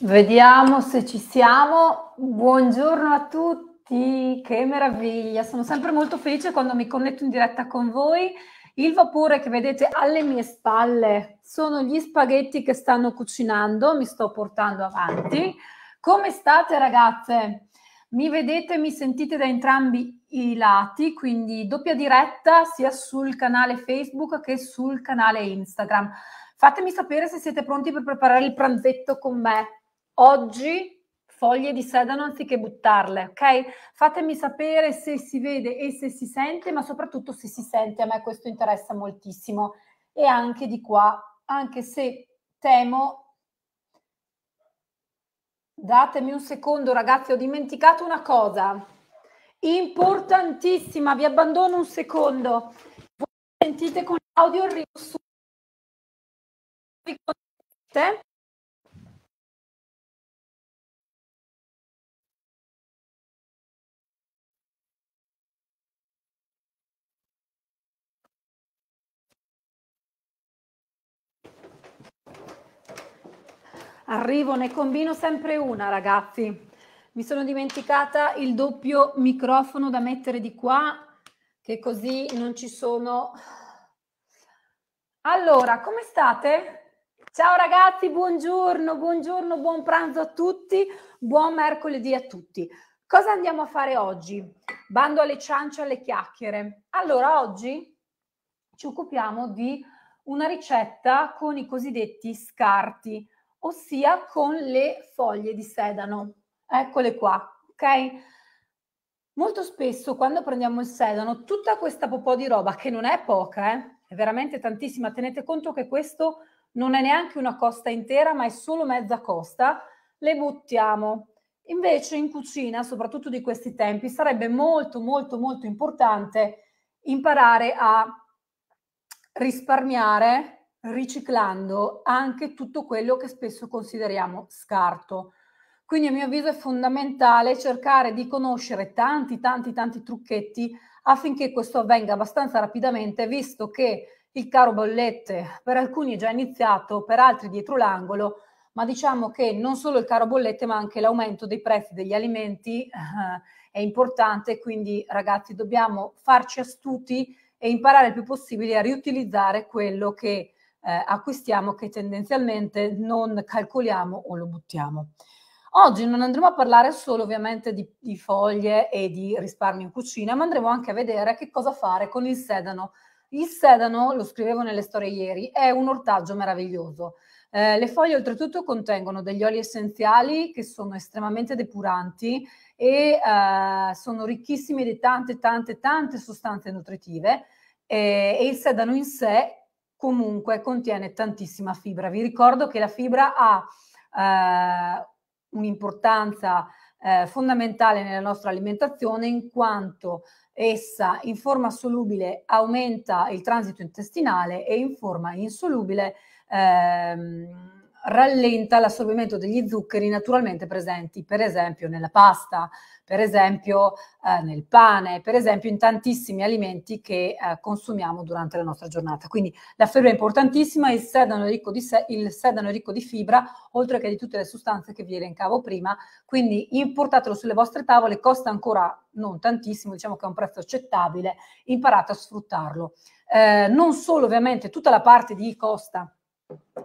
Vediamo se ci siamo. Buongiorno a tutti, che meraviglia! Sono sempre molto felice quando mi connetto in diretta con voi. Il vapore che vedete alle mie spalle sono gli spaghetti che stanno cucinando, mi sto portando avanti. Come state ragazze? Mi vedete, mi sentite da entrambi i lati, quindi doppia diretta sia sul canale Facebook che sul canale Instagram. Fatemi sapere se siete pronti per preparare il pranzetto con me oggi foglie di sedano anziché buttarle, ok? Fatemi sapere se si vede e se si sente, ma soprattutto se si sente, a me questo interessa moltissimo. E anche di qua, anche se temo... Datemi un secondo ragazzi, ho dimenticato una cosa importantissima, vi abbandono un secondo. Voi sentite con l'audio il riassunto Arrivo, ne combino sempre una, ragazzi. Mi sono dimenticata il doppio microfono da mettere di qua, che così non ci sono... Allora, come state? Ciao ragazzi, buongiorno, buongiorno, buon pranzo a tutti, buon mercoledì a tutti. Cosa andiamo a fare oggi? Bando alle ciance, alle chiacchiere. Allora, oggi ci occupiamo di una ricetta con i cosiddetti scarti ossia con le foglie di sedano. Eccole qua, ok? Molto spesso quando prendiamo il sedano, tutta questa popò di roba, che non è poca, eh, è veramente tantissima, tenete conto che questo non è neanche una costa intera, ma è solo mezza costa, le buttiamo. Invece in cucina, soprattutto di questi tempi, sarebbe molto molto molto importante imparare a risparmiare riciclando anche tutto quello che spesso consideriamo scarto. Quindi a mio avviso è fondamentale cercare di conoscere tanti, tanti, tanti trucchetti affinché questo avvenga abbastanza rapidamente, visto che il caro bollette per alcuni è già iniziato, per altri dietro l'angolo, ma diciamo che non solo il caro bollette, ma anche l'aumento dei prezzi degli alimenti eh, è importante, quindi ragazzi dobbiamo farci astuti e imparare il più possibile a riutilizzare quello che eh, acquistiamo che tendenzialmente non calcoliamo o lo buttiamo. Oggi non andremo a parlare solo ovviamente di, di, foglie e di risparmio in cucina, ma andremo anche a vedere che cosa fare con il sedano. Il sedano, lo scrivevo nelle storie ieri, è un ortaggio meraviglioso. Eh, le foglie oltretutto contengono degli oli essenziali che sono estremamente depuranti e eh, sono ricchissimi di tante, tante, tante sostanze nutritive eh, e il sedano in sé comunque contiene tantissima fibra. Vi ricordo che la fibra ha eh, un'importanza eh, fondamentale nella nostra alimentazione in quanto essa in forma solubile aumenta il transito intestinale e in forma insolubile ehm, rallenta l'assorbimento degli zuccheri naturalmente presenti, per esempio nella pasta, per esempio eh, nel pane, per esempio in tantissimi alimenti che eh, consumiamo durante la nostra giornata. Quindi la fibra è importantissima, il sedano è, ricco di se- il sedano è ricco di fibra, oltre che di tutte le sostanze che vi elencavo prima, quindi importatelo sulle vostre tavole, costa ancora non tantissimo, diciamo che è un prezzo accettabile, imparate a sfruttarlo. Eh, non solo ovviamente tutta la parte di costa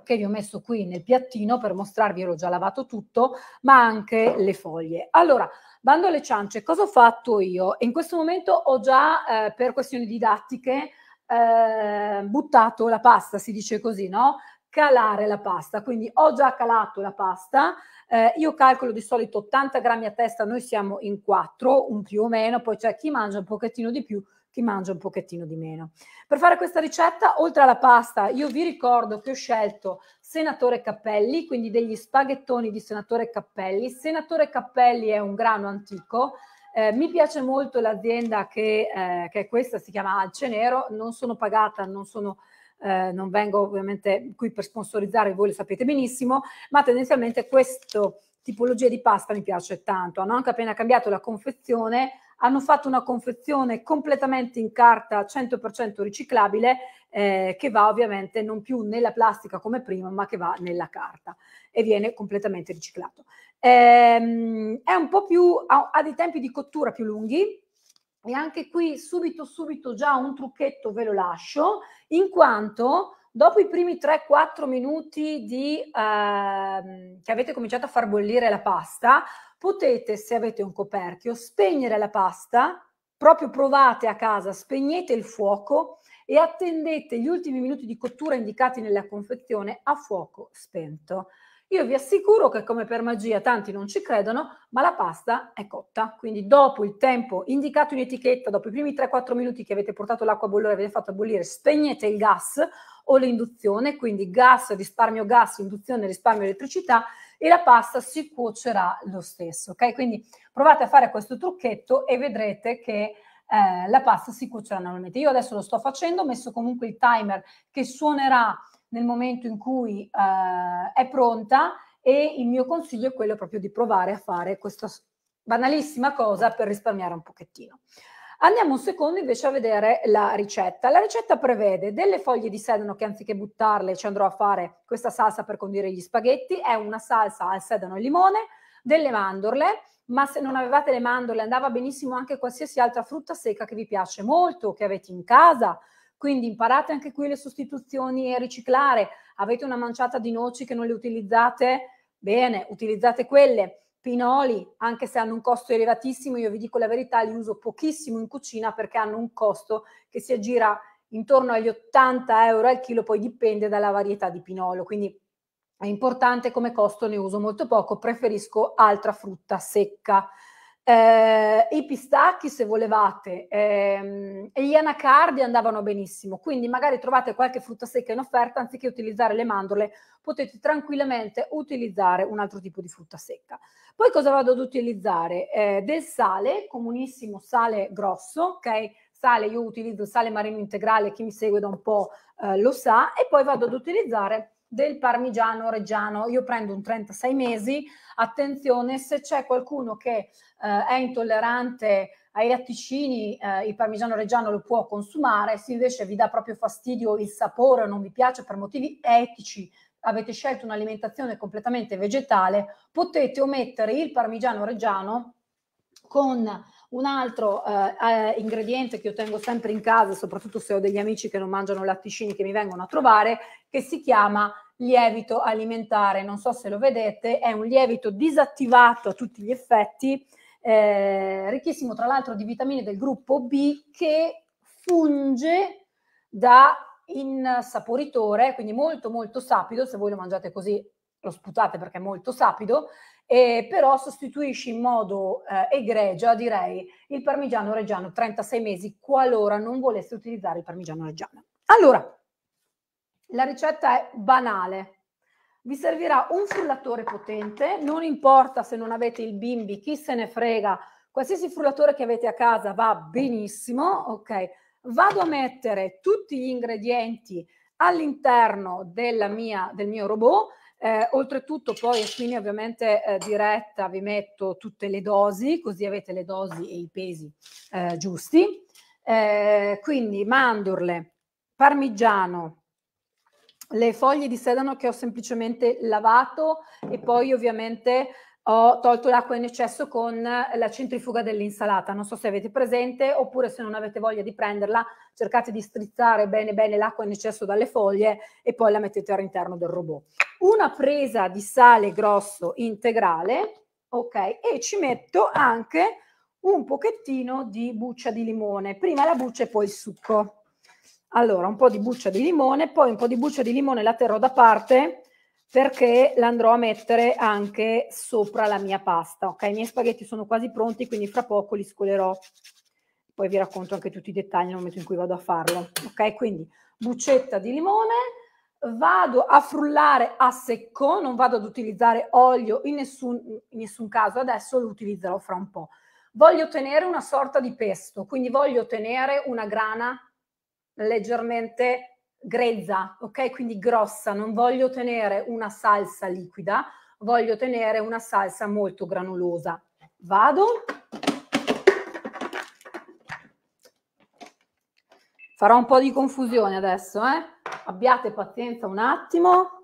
che vi ho messo qui nel piattino per mostrarvi, l'ho già lavato tutto, ma anche le foglie. Allora, bando alle ciance, cosa ho fatto io? In questo momento ho già, eh, per questioni didattiche, eh, buttato la pasta, si dice così, no? Calare la pasta, quindi ho già calato la pasta, eh, io calcolo di solito 80 grammi a testa, noi siamo in 4, un più o meno, poi c'è chi mangia un pochettino di più, ti mangia un pochettino di meno. Per fare questa ricetta, oltre alla pasta, io vi ricordo che ho scelto senatore cappelli, quindi degli spaghettoni di senatore cappelli. Senatore cappelli è un grano antico, eh, mi piace molto l'azienda che, eh, che, è questa, si chiama Alcenero, non sono pagata, non, sono, eh, non vengo ovviamente qui per sponsorizzare, voi lo sapete benissimo, ma tendenzialmente questa tipologia di pasta mi piace tanto. Hanno anche appena cambiato la confezione hanno fatto una confezione completamente in carta 100% riciclabile eh, che va ovviamente non più nella plastica come prima ma che va nella carta e viene completamente riciclato. Ehm, è un po' più, ha, ha dei tempi di cottura più lunghi, e anche qui subito subito già un trucchetto ve lo lascio in quanto dopo i primi 3-4 minuti di, ehm, che avete cominciato a far bollire la pasta, potete, se avete un coperchio, spegnere la pasta, proprio provate a casa, spegnete il fuoco e attendete gli ultimi minuti di cottura indicati nella confezione a fuoco spento. Io vi assicuro che come per magia tanti non ci credono, ma la pasta è cotta. Quindi dopo il tempo indicato in etichetta, dopo i primi 3-4 minuti che avete portato l'acqua a bollore, avete fatto bollire, spegnete il gas, o l'induzione, quindi gas, risparmio gas, induzione, risparmio elettricità e la pasta si cuocerà lo stesso, ok? Quindi provate a fare questo trucchetto e vedrete che eh, la pasta si cuocerà normalmente. Io adesso lo sto facendo, ho messo comunque il timer che suonerà nel momento in cui eh, è pronta e il mio consiglio è quello proprio di provare a fare questa banalissima cosa per risparmiare un pochettino. Andiamo un secondo invece a vedere la ricetta. La ricetta prevede delle foglie di sedano che anziché buttarle ci andrò a fare questa salsa per condire gli spaghetti, è una salsa al sedano e limone, delle mandorle, ma se non avevate le mandorle andava benissimo anche qualsiasi altra frutta secca che vi piace molto, che avete in casa. Quindi imparate anche qui le sostituzioni e riciclare. Avete una manciata di noci che non le utilizzate? Bene, utilizzate quelle pinoli, anche se hanno un costo elevatissimo, io vi dico la verità, li uso pochissimo in cucina perché hanno un costo che si aggira intorno agli 80 euro al chilo, poi dipende dalla varietà di pinolo, quindi è importante come costo, ne uso molto poco, preferisco altra frutta secca eh, i pistacchi se volevate ehm, e gli anacardi andavano benissimo quindi magari trovate qualche frutta secca in offerta anziché utilizzare le mandorle potete tranquillamente utilizzare un altro tipo di frutta secca poi cosa vado ad utilizzare eh, del sale comunissimo sale grosso ok sale io utilizzo sale marino integrale chi mi segue da un po' eh, lo sa e poi vado ad utilizzare del parmigiano reggiano. Io prendo un 36 mesi, attenzione se c'è qualcuno che eh, è intollerante ai latticini, eh, il parmigiano reggiano lo può consumare, se invece vi dà proprio fastidio il sapore o non vi piace per motivi etici, avete scelto un'alimentazione completamente vegetale, potete omettere il parmigiano reggiano con un altro eh, eh ingrediente che io tengo sempre in casa, soprattutto se ho degli amici che non mangiano latticini che mi vengono a trovare, che si chiama lievito alimentare, non so se lo vedete, è un lievito disattivato a tutti gli effetti, eh, ricchissimo tra l'altro di vitamine del gruppo B che funge da insaporitore, quindi molto molto sapido, se voi lo mangiate così lo sputate perché è molto sapido, eh, però sostituisce in modo eh, egregio, direi, il parmigiano reggiano 36 mesi, qualora non voleste utilizzare il parmigiano reggiano. Allora, la ricetta è banale. Vi servirà un frullatore potente, non importa se non avete il bimbi, chi se ne frega, qualsiasi frullatore che avete a casa va benissimo, ok? Vado a mettere tutti gli ingredienti all'interno mia, del mio robot, eh, oltretutto poi in linea ovviamente eh, diretta vi metto tutte le dosi, così avete le dosi e i pesi eh, giusti. Eh, quindi mandorle, parmigiano, le foglie di sedano che ho semplicemente lavato e poi ovviamente ho tolto l'acqua in eccesso con la centrifuga dell'insalata. Non so se avete presente, oppure se non avete voglia di prenderla, cercate di strizzare bene bene l'acqua in eccesso dalle foglie e poi la mettete all'interno del robot. Una presa di sale grosso integrale, ok, e ci metto anche un pochettino di buccia di limone, prima la buccia e poi il succo. Allora, un po' di buccia di limone, poi un po' di buccia di limone la terrò da parte perché l'andrò a mettere anche sopra la mia pasta, ok? I miei spaghetti sono quasi pronti, quindi fra poco li scolerò. Poi vi racconto anche tutti i dettagli nel momento in cui vado a farlo, ok? Quindi buccetta di limone, vado a frullare a secco, non vado ad utilizzare olio in nessun, in nessun caso, adesso lo utilizzerò fra un po'. Voglio ottenere una sorta di pesto, quindi voglio ottenere una grana leggermente grezza, ok? Quindi grossa, non voglio tenere una salsa liquida, voglio tenere una salsa molto granulosa. Vado. Farò un po' di confusione adesso, eh? Abbiate pazienza un attimo.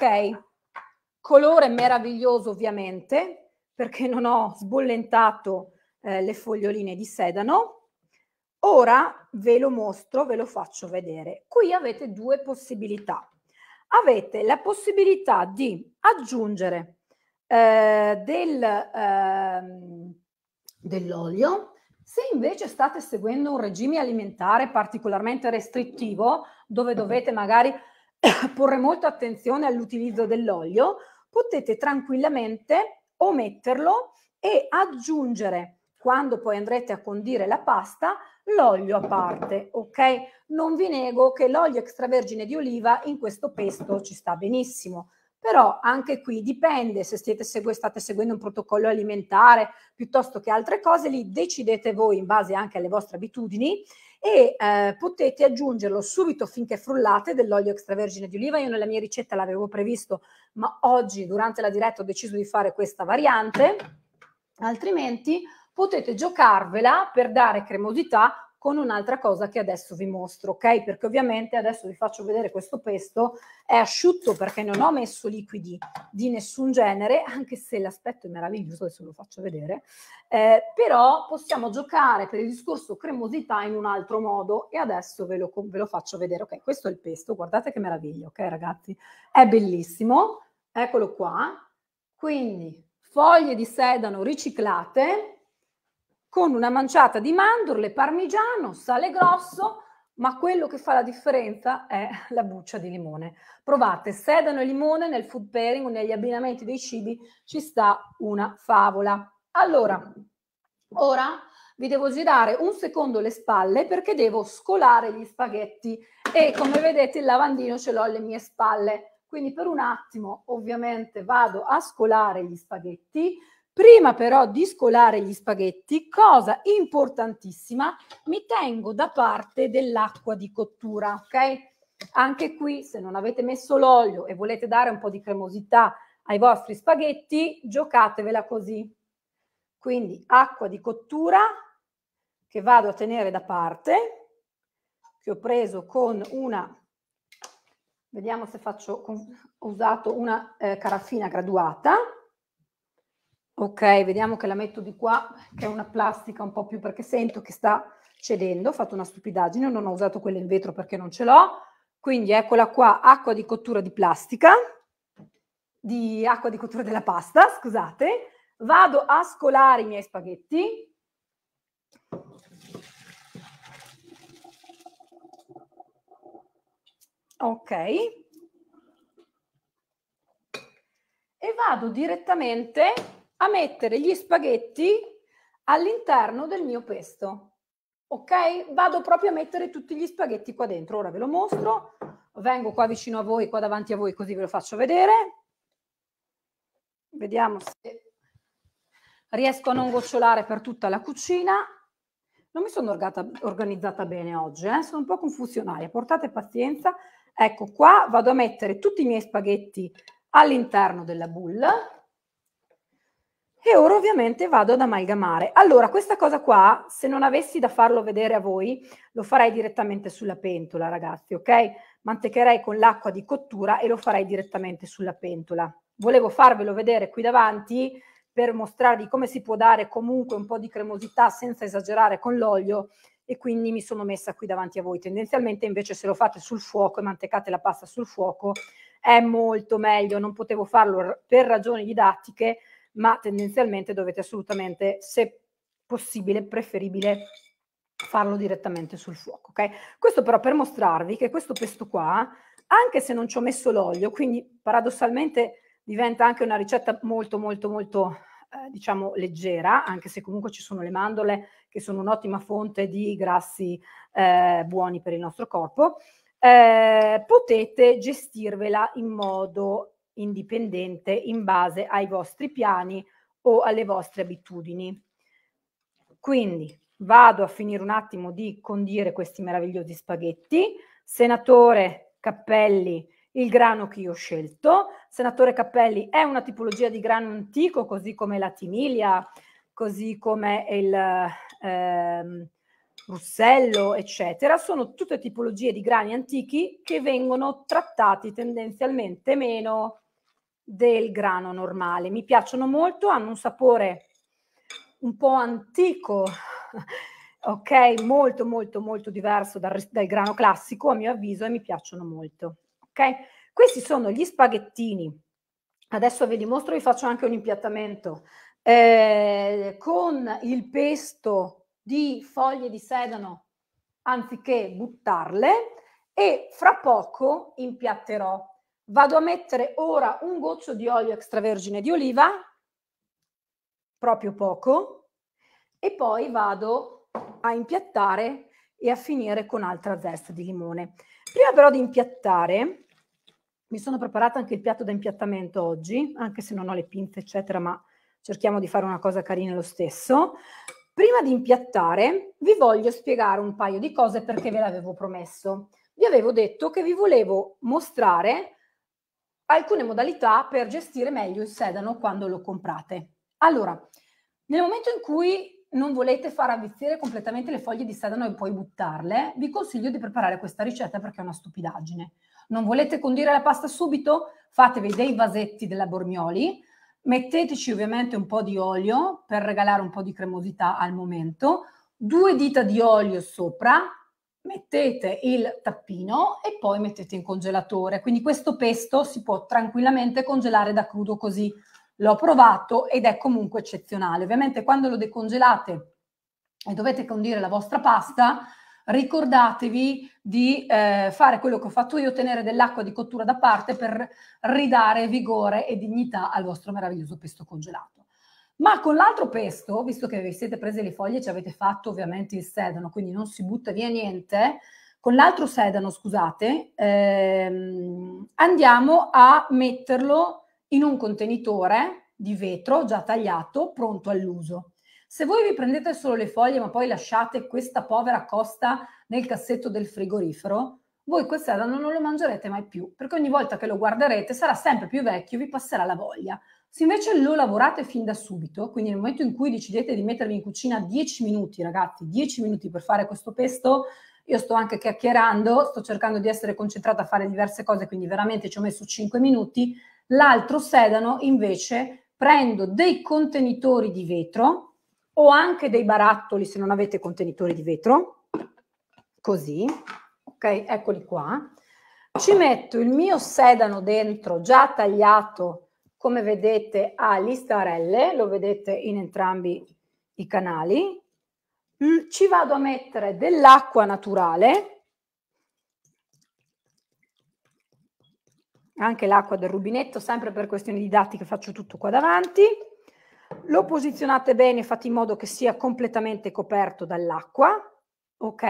ok, colore meraviglioso ovviamente, perché non ho sbollentato eh, le foglioline di sedano. Ora ve lo mostro, ve lo faccio vedere. Qui avete due possibilità. Avete la possibilità di aggiungere eh, del, eh, dell'olio. Se invece state seguendo un regime alimentare particolarmente restrittivo, dove dovete magari porre molta attenzione all'utilizzo dell'olio, potete tranquillamente ometterlo e aggiungere, quando poi andrete a condire la pasta, l'olio a parte, ok? Non vi nego che l'olio extravergine di oliva in questo pesto ci sta benissimo. Però anche qui dipende se state, segu- state seguendo un protocollo alimentare piuttosto che altre cose, lì decidete voi in base anche alle vostre abitudini e eh, potete aggiungerlo subito finché frullate dell'olio extravergine di oliva. Io nella mia ricetta l'avevo previsto, ma oggi durante la diretta ho deciso di fare questa variante, altrimenti potete giocarvela per dare cremosità con un'altra cosa che adesso vi mostro, ok? Perché ovviamente adesso vi faccio vedere questo pesto, è asciutto perché non ho messo liquidi di nessun genere, anche se l'aspetto è meraviglioso, adesso lo faccio vedere, eh, però possiamo giocare per il discorso cremosità in un altro modo e adesso ve lo, ve lo faccio vedere, ok? Questo è il pesto, guardate che meraviglia, ok ragazzi? È bellissimo, eccolo qua, quindi foglie di sedano riciclate, con una manciata di mandorle, parmigiano, sale grosso, ma quello che fa la differenza è la buccia di limone. Provate, sedano e limone nel food pairing o negli abbinamenti dei cibi ci sta una favola. Allora, ora vi devo girare un secondo le spalle perché devo scolare gli spaghetti e come vedete il lavandino ce l'ho alle mie spalle. Quindi per un attimo ovviamente vado a scolare gli spaghetti, Prima però di scolare gli spaghetti, cosa importantissima, mi tengo da parte dell'acqua di cottura, ok? Anche qui, se non avete messo l'olio e volete dare un po' di cremosità ai vostri spaghetti, giocatevela così. Quindi acqua di cottura che vado a tenere da parte, che ho preso con una, vediamo se faccio, ho usato una eh, carafina graduata Ok, vediamo che la metto di qua, che è una plastica un po' più perché sento che sta cedendo, ho fatto una stupidaggine, non ho usato quella in vetro perché non ce l'ho. Quindi eccola qua, acqua di cottura di plastica, di acqua di cottura della pasta, scusate. Vado a scolare i miei spaghetti. Ok. E vado direttamente a mettere gli spaghetti all'interno del mio pesto. Ok? Vado proprio a mettere tutti gli spaghetti qua dentro. Ora ve lo mostro. Vengo qua vicino a voi, qua davanti a voi, così ve lo faccio vedere. Vediamo se riesco a non gocciolare per tutta la cucina. Non mi sono organizzata bene oggi, eh? sono un po' confusionaria, portate pazienza. Ecco qua vado a mettere tutti i miei spaghetti all'interno della boule. E ora ovviamente vado ad amalgamare. Allora, questa cosa qua, se non avessi da farlo vedere a voi, lo farei direttamente sulla pentola, ragazzi, ok? Mantecherei con l'acqua di cottura e lo farei direttamente sulla pentola. Volevo farvelo vedere qui davanti per mostrarvi come si può dare comunque un po' di cremosità senza esagerare con l'olio e quindi mi sono messa qui davanti a voi. Tendenzialmente invece se lo fate sul fuoco e mantecate la pasta sul fuoco è molto meglio, non potevo farlo per ragioni didattiche, ma tendenzialmente dovete assolutamente, se possibile, preferibile farlo direttamente sul fuoco. Okay? Questo però per mostrarvi che questo pesto qua, anche se non ci ho messo l'olio, quindi paradossalmente diventa anche una ricetta molto molto molto eh, diciamo leggera, anche se comunque ci sono le mandorle che sono un'ottima fonte di grassi eh, buoni per il nostro corpo, eh, potete gestirvela in modo indipendente in base ai vostri piani o alle vostre abitudini. Quindi vado a finire un attimo di condire questi meravigliosi spaghetti. Senatore Cappelli, il grano che io ho scelto. Senatore Cappelli è una tipologia di grano antico, così come la timilia, così come il ehm, russello, eccetera. Sono tutte tipologie di grani antichi che vengono trattati tendenzialmente meno del grano normale. Mi piacciono molto, hanno un sapore un po' antico, ok? Molto, molto, molto diverso dal, dal grano classico, a mio avviso, e mi piacciono molto, ok? Questi sono gli spaghettini. Adesso ve li mostro, vi faccio anche un impiattamento. Eh, con il pesto di foglie di sedano anziché buttarle e fra poco impiatterò Vado a mettere ora un goccio di olio extravergine di oliva, proprio poco, e poi vado a impiattare e a finire con altra zesta di limone. Prima però di impiattare, mi sono preparata anche il piatto da impiattamento oggi, anche se non ho le pinze, eccetera, ma cerchiamo di fare una cosa carina lo stesso. Prima di impiattare, vi voglio spiegare un paio di cose perché ve l'avevo promesso. Vi avevo detto che vi volevo mostrare alcune modalità per gestire meglio il sedano quando lo comprate. Allora, nel momento in cui non volete far avvizzire completamente le foglie di sedano e poi buttarle, vi consiglio di preparare questa ricetta perché è una stupidaggine. Non volete condire la pasta subito? Fatevi dei vasetti della Bormioli, metteteci ovviamente un po' di olio per regalare un po' di cremosità al momento, due dita di olio sopra, mettete il tappino e poi mettete in congelatore. Quindi questo pesto si può tranquillamente congelare da crudo così. L'ho provato ed è comunque eccezionale. Ovviamente quando lo decongelate e dovete condire la vostra pasta, ricordatevi di eh, fare quello che ho fatto io, tenere dell'acqua di cottura da parte per ridare vigore e dignità al vostro meraviglioso pesto congelato. Ma con l'altro pesto, visto che vi siete prese le foglie e ci avete fatto ovviamente il sedano, quindi non si butta via niente, con l'altro sedano, scusate, ehm, andiamo a metterlo in un contenitore di vetro già tagliato, pronto all'uso. Se voi vi prendete solo le foglie ma poi lasciate questa povera costa nel cassetto del frigorifero, voi quel sedano non lo mangerete mai più, perché ogni volta che lo guarderete sarà sempre più vecchio, vi passerà la voglia. Se invece lo lavorate fin da subito, quindi nel momento in cui decidete di mettervi in cucina 10 minuti, ragazzi, 10 minuti per fare questo pesto, io sto anche chiacchierando, sto cercando di essere concentrata a fare diverse cose, quindi veramente ci ho messo 5 minuti. L'altro sedano invece prendo dei contenitori di vetro o anche dei barattoli se non avete contenitori di vetro, così, ok, eccoli qua. Ci metto il mio sedano dentro già tagliato come vedete ha l'istarelle, lo vedete in entrambi i canali. Mm, ci vado a mettere dell'acqua naturale, anche l'acqua del rubinetto, sempre per questioni didattiche faccio tutto qua davanti. Lo posizionate bene, fate in modo che sia completamente coperto dall'acqua, ok?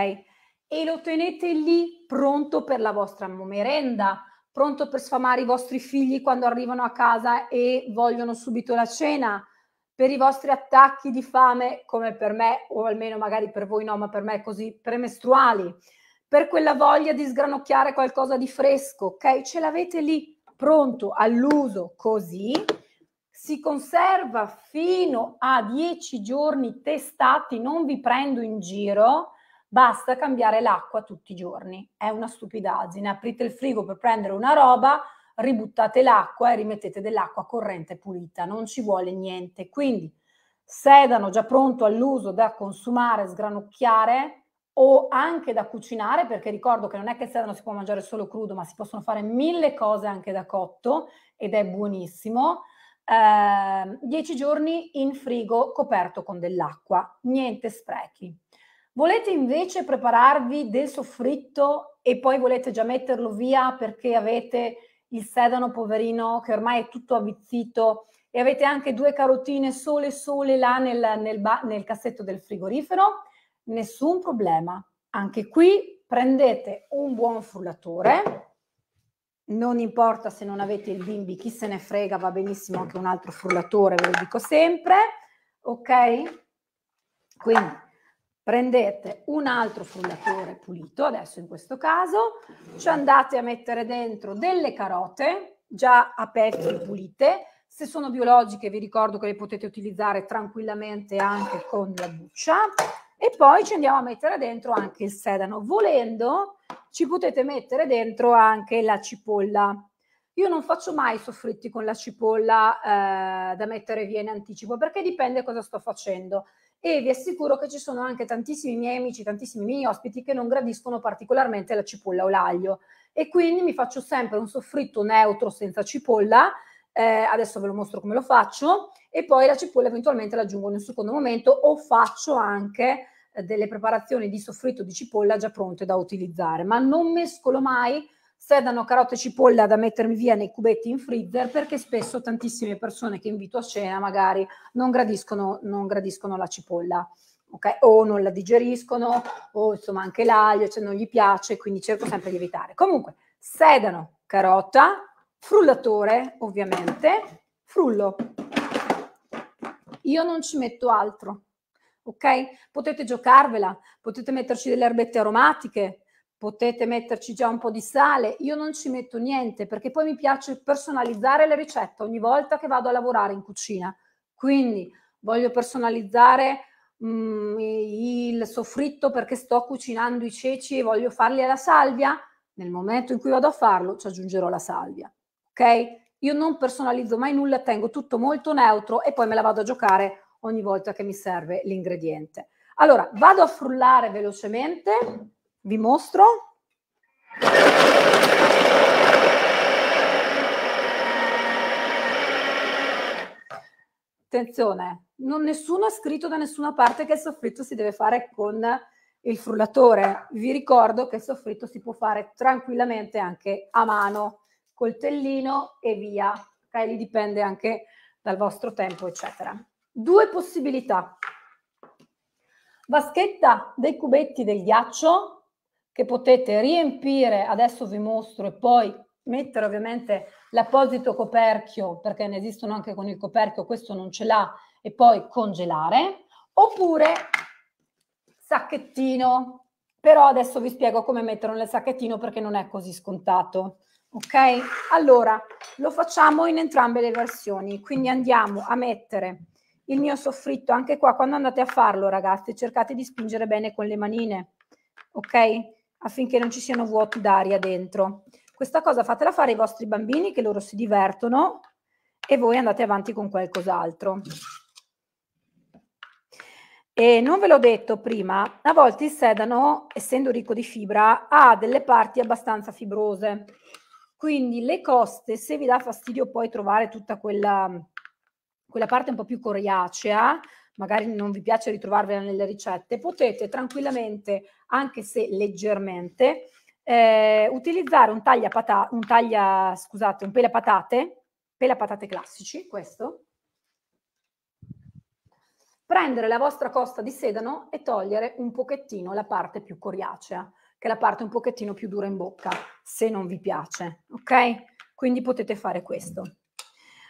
E lo tenete lì pronto per la vostra merenda pronto per sfamare i vostri figli quando arrivano a casa e vogliono subito la cena, per i vostri attacchi di fame, come per me, o almeno magari per voi no, ma per me è così, premestruali, per quella voglia di sgranocchiare qualcosa di fresco, ok? Ce l'avete lì pronto all'uso così, si conserva fino a 10 giorni testati, non vi prendo in giro, Basta cambiare l'acqua tutti i giorni. È una stupidaggine. Aprite il frigo per prendere una roba, ributtate l'acqua e rimettete dell'acqua corrente pulita. Non ci vuole niente. Quindi, sedano già pronto all'uso da consumare, sgranocchiare o anche da cucinare, perché ricordo che non è che il sedano si può mangiare solo crudo, ma si possono fare mille cose anche da cotto ed è buonissimo. 10 eh, giorni in frigo coperto con dell'acqua, niente sprechi. Volete invece prepararvi del soffritto e poi volete già metterlo via perché avete il sedano poverino che ormai è tutto avvizzito e avete anche due carotine sole sole là nel, nel, nel cassetto del frigorifero? Nessun problema. Anche qui prendete un buon frullatore, non importa se non avete il bimbi, chi se ne frega, va benissimo anche un altro frullatore, ve lo dico sempre, ok? Quindi prendete un altro frullatore pulito, adesso in questo caso, ci andate a mettere dentro delle carote già aperte e pulite, se sono biologiche vi ricordo che le potete utilizzare tranquillamente anche con la buccia e poi ci andiamo a mettere dentro anche il sedano, volendo ci potete mettere dentro anche la cipolla. Io non faccio mai soffritti con la cipolla eh, da mettere via in anticipo perché dipende cosa sto facendo e vi assicuro che ci sono anche tantissimi miei amici, tantissimi miei ospiti che non gradiscono particolarmente la cipolla o l'aglio e quindi mi faccio sempre un soffritto neutro senza cipolla, eh, adesso ve lo mostro come lo faccio e poi la cipolla eventualmente la aggiungo in secondo momento o faccio anche eh, delle preparazioni di soffritto di cipolla già pronte da utilizzare, ma non mescolo mai sedano, carote e cipolla da mettermi via nei cubetti in freezer perché spesso tantissime persone che invito a cena magari non gradiscono, non gradiscono la cipolla. Okay? O non la digeriscono, o insomma anche l'aglio, cioè non gli piace, quindi cerco sempre di evitare. Comunque, sedano, carota, frullatore ovviamente, frullo. Io non ci metto altro, ok? Potete giocarvela, potete metterci delle erbette aromatiche, potete metterci già un po' di sale, io non ci metto niente perché poi mi piace personalizzare le ricette ogni volta che vado a lavorare in cucina. Quindi voglio personalizzare mh, mm, il soffritto perché sto cucinando i ceci e voglio farli alla salvia, nel momento in cui vado a farlo ci aggiungerò la salvia. Ok? Io non personalizzo mai nulla, tengo tutto molto neutro e poi me la vado a giocare ogni volta che mi serve l'ingrediente. Allora, vado a frullare velocemente vi mostro attenzione non nessuno ha scritto da nessuna parte che il soffritto si deve fare con il frullatore vi ricordo che il soffritto si può fare tranquillamente anche a mano coltellino e via ok lì dipende anche dal vostro tempo eccetera due possibilità vaschetta dei cubetti del ghiaccio che potete riempire, adesso vi mostro e poi mettere ovviamente l'apposito coperchio, perché ne esistono anche con il coperchio, questo non ce l'ha, e poi congelare, oppure sacchettino, però adesso vi spiego come metterlo nel sacchettino perché non è così scontato. Ok? Allora, lo facciamo in entrambe le versioni, quindi andiamo a mettere il mio soffritto anche qua, quando andate a farlo ragazzi cercate di spingere bene con le manine, ok? affinché non ci siano vuoti d'aria dentro. Questa cosa fatela fare ai vostri bambini che loro si divertono e voi andate avanti con qualcos'altro. E non ve l'ho detto prima, a volte il sedano, essendo ricco di fibra, ha delle parti abbastanza fibrose. Quindi le coste, se vi dà fastidio poi trovare tutta quella, quella parte un po' più coriacea, magari non vi piace ritrovarvela nelle ricette, potete tranquillamente, anche se leggermente, eh, utilizzare un taglia, patate, un taglia, scusate, un pela patate, pela patate classici, questo, prendere la vostra costa di sedano e togliere un pochettino la parte più coriacea, che è la parte un pochettino più dura in bocca, se non vi piace, ok? Quindi potete fare questo.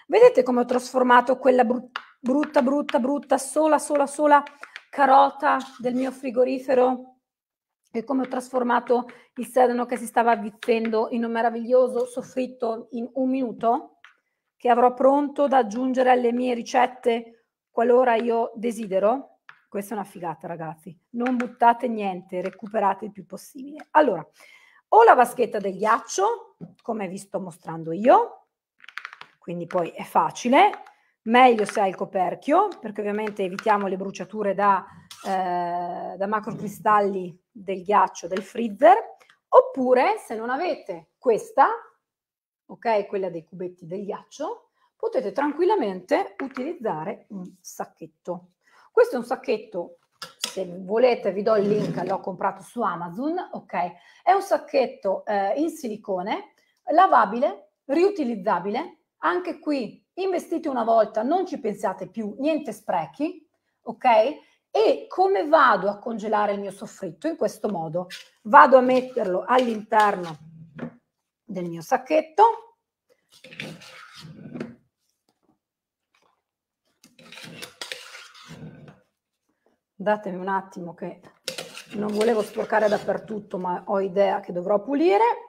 Vedete come ho trasformato quella brutta brutta, brutta, brutta, sola, sola, sola carota del mio frigorifero e come ho trasformato il sedano che si stava avvizzendo in un meraviglioso soffritto in un minuto che avrò pronto da aggiungere alle mie ricette qualora io desidero. Questa è una figata, ragazzi. Non buttate niente, recuperate il più possibile. Allora, ho la vaschetta del ghiaccio, come vi sto mostrando io, quindi poi è facile meglio se hai il coperchio, perché ovviamente evitiamo le bruciature da, eh, da macrocristalli del ghiaccio del freezer, oppure se non avete questa, ok, quella dei cubetti del ghiaccio, potete tranquillamente utilizzare un sacchetto. Questo è un sacchetto, se volete vi do il link, l'ho comprato su Amazon, ok, è un sacchetto eh, in silicone, lavabile, riutilizzabile, anche qui investite una volta, non ci pensiate più, niente sprechi, ok? E come vado a congelare il mio soffritto? In questo modo. Vado a metterlo all'interno del mio sacchetto. Datemi un attimo che non volevo sporcare dappertutto, ma ho idea che dovrò pulire.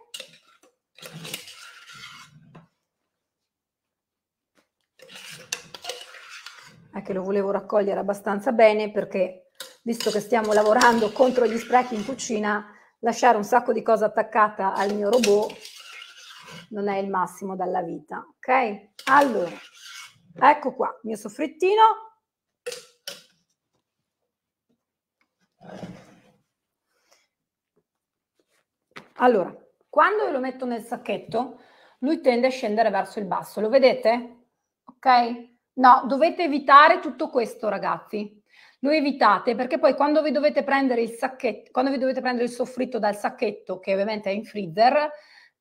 che lo volevo raccogliere abbastanza bene perché visto che stiamo lavorando contro gli sprechi in cucina, lasciare un sacco di cose attaccata al mio robot non è il massimo dalla vita, ok? Allora, ecco qua il mio soffrittino. Allora, quando lo metto nel sacchetto, lui tende a scendere verso il basso, lo vedete? Ok? No, dovete evitare tutto questo, ragazzi. Lo evitate perché poi quando vi dovete prendere il sacchetto, quando vi dovete prendere il soffritto dal sacchetto, che ovviamente è in freezer,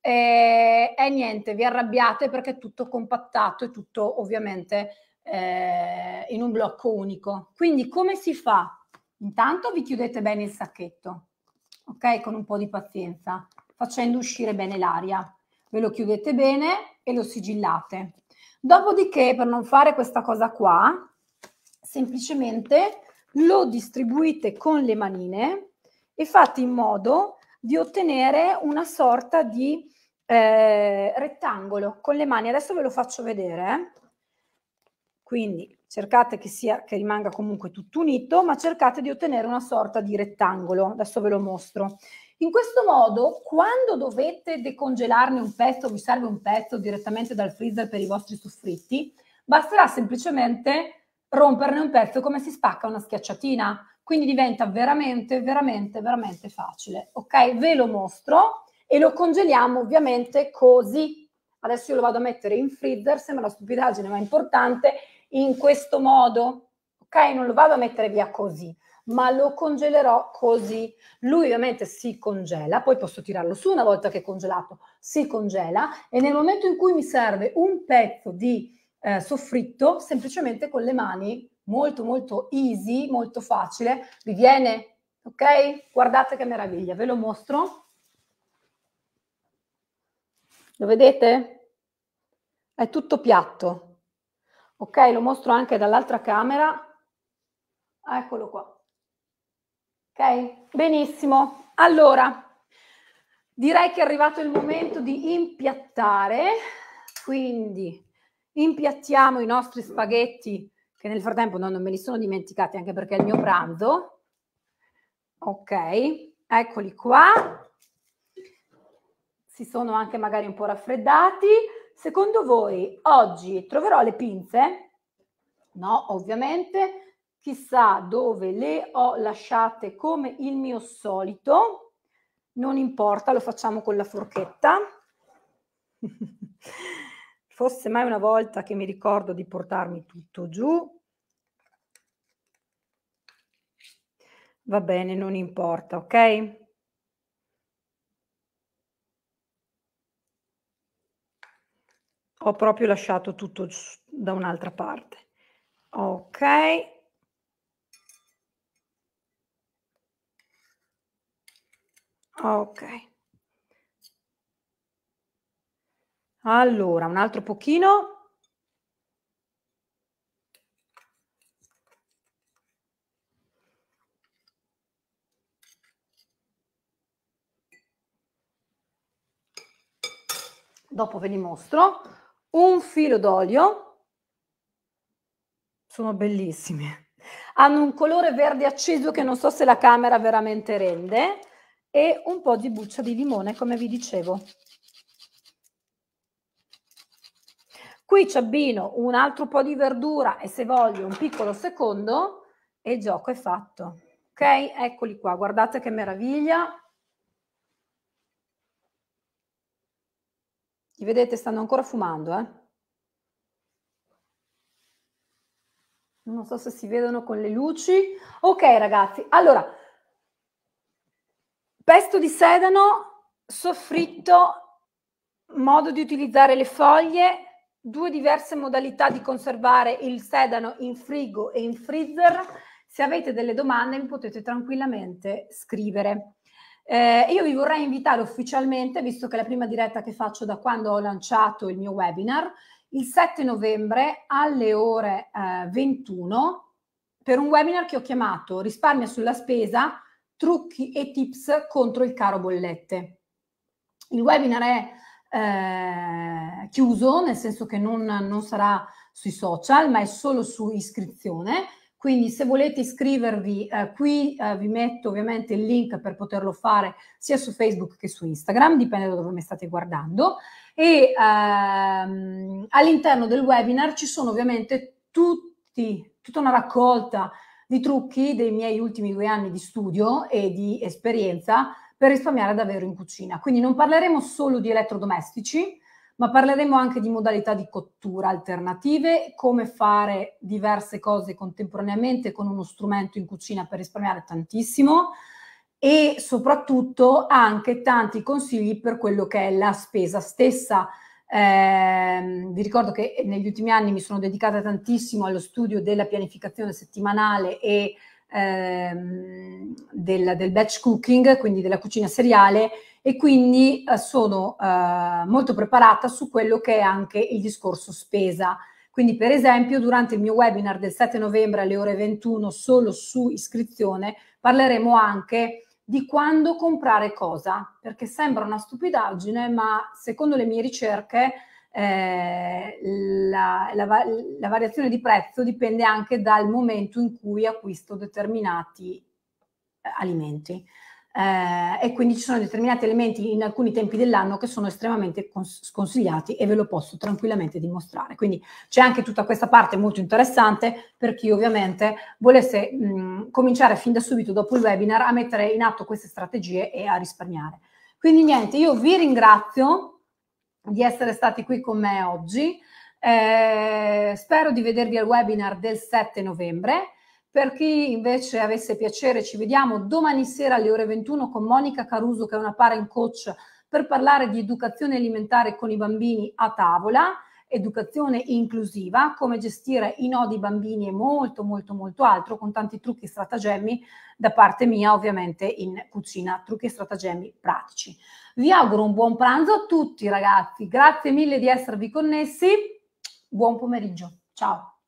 eh, e, eh, niente, vi arrabbiate perché è tutto compattato e tutto ovviamente eh, in un blocco unico. Quindi come si fa? Intanto vi chiudete bene il sacchetto, ok? Con un po' di pazienza, facendo uscire bene l'aria. Ve lo chiudete bene e lo sigillate. Dopodiché, per non fare questa cosa qua, semplicemente lo distribuite con le manine e fate in modo di ottenere una sorta di eh, rettangolo con le mani. Adesso ve lo faccio vedere. Eh. Quindi cercate che, sia, che rimanga comunque tutto unito, ma cercate di ottenere una sorta di rettangolo. Adesso ve lo mostro. In questo modo, quando dovete decongelarne un pezzo, vi serve un pezzo direttamente dal freezer per i vostri soffritti, basterà semplicemente romperne un pezzo come si spacca una schiacciatina. Quindi diventa veramente, veramente, veramente facile. Ok? Ve lo mostro e lo congeliamo ovviamente così. Adesso io lo vado a mettere in freezer, sembra una stupidaggine ma è importante, in questo modo. Ok? Non lo vado a mettere via così ma lo congelerò così. Lui ovviamente si congela, poi posso tirarlo su una volta che è congelato, si congela e nel momento in cui mi serve un pezzo di eh, soffritto, semplicemente con le mani, molto molto easy, molto facile, vi viene, ok? Guardate che meraviglia, ve lo mostro. Lo vedete? È tutto piatto. Ok, lo mostro anche dall'altra camera. Eccolo qua. Ok? Benissimo. Allora, direi che è arrivato il momento di impiattare, quindi impiattiamo i nostri spaghetti, che nel frattempo no, non me li sono dimenticati anche perché è il mio pranzo. Ok, eccoli qua. Si sono anche magari un po' raffreddati. Secondo voi oggi troverò le pinze? No, ovviamente chissà dove le ho lasciate come il mio solito, non importa, lo facciamo con la forchetta. Forse mai una volta che mi ricordo di portarmi tutto giù. Va bene, non importa, ok? Ho proprio lasciato tutto da un'altra parte. Ok, Ok. Allora, un altro pochino. Dopo ve li mostro. Un filo d'olio. Sono bellissimi. Hanno un colore verde acceso che non so se la camera veramente rende e un po' di buccia di limone come vi dicevo. Qui ci abbino un altro po' di verdura e se voglio un piccolo secondo e il gioco è fatto. Ok? Eccoli qua, guardate che meraviglia. Li vedete, stanno ancora fumando, eh? Non so se si vedono con le luci. Ok ragazzi, allora Pesto di sedano, soffritto, modo di utilizzare le foglie, due diverse modalità di conservare il sedano in frigo e in freezer. Se avete delle domande mi potete tranquillamente scrivere. Eh, io vi vorrei invitare ufficialmente, visto che è la prima diretta che faccio da quando ho lanciato il mio webinar, il 7 novembre alle ore eh, 21 per un webinar che ho chiamato Risparmia sulla spesa, trucchi e tips contro il caro bollette. Il webinar è eh, chiuso, nel senso che non, non sarà sui social, ma è solo su iscrizione. Quindi se volete iscrivervi eh, qui eh, vi metto ovviamente il link per poterlo fare sia su Facebook che su Instagram, dipende da dove mi state guardando. E ehm, all'interno del webinar ci sono ovviamente tutti, tutta una raccolta di trucchi dei miei ultimi due anni di studio e di esperienza per risparmiare davvero in cucina. Quindi non parleremo solo di elettrodomestici, ma parleremo anche di modalità di cottura alternative, come fare diverse cose contemporaneamente con uno strumento in cucina per risparmiare tantissimo e soprattutto anche tanti consigli per quello che è la spesa stessa eh, vi ricordo che eh, negli ultimi anni mi sono dedicata tantissimo allo studio della pianificazione settimanale e ehm, del, del, batch cooking, quindi della cucina seriale, e quindi eh, sono eh, molto preparata su quello che è anche il discorso spesa. Quindi, per esempio, durante il mio webinar del 7 novembre alle ore 21, solo su iscrizione, parleremo anche di quando comprare cosa, perché sembra una stupidaggine, ma secondo le mie ricerche eh, la, la, la, variazione di prezzo dipende anche dal momento in cui acquisto determinati eh, alimenti eh, e quindi ci sono determinati elementi in alcuni tempi dell'anno che sono estremamente cons- sconsigliati e ve lo posso tranquillamente dimostrare. Quindi c'è anche tutta questa parte molto interessante per chi ovviamente volesse mh, mm, cominciare fin da subito dopo il webinar a mettere in atto queste strategie e a risparmiare. Quindi niente, io vi ringrazio di essere stati qui con me oggi. Eh, spero di vedervi al webinar del 7 novembre. Per chi invece avesse piacere, ci vediamo domani sera alle ore 21 con Monica Caruso, che è una parent coach, per parlare di educazione alimentare con i bambini a tavola, educazione inclusiva, come gestire i nodi bambini e molto, molto, molto altro, con tanti trucchi e stratagemmi da parte mia, ovviamente in cucina, trucchi e stratagemmi pratici. Vi auguro un buon pranzo a tutti, ragazzi. Grazie mille di esservi connessi. Buon pomeriggio. Ciao.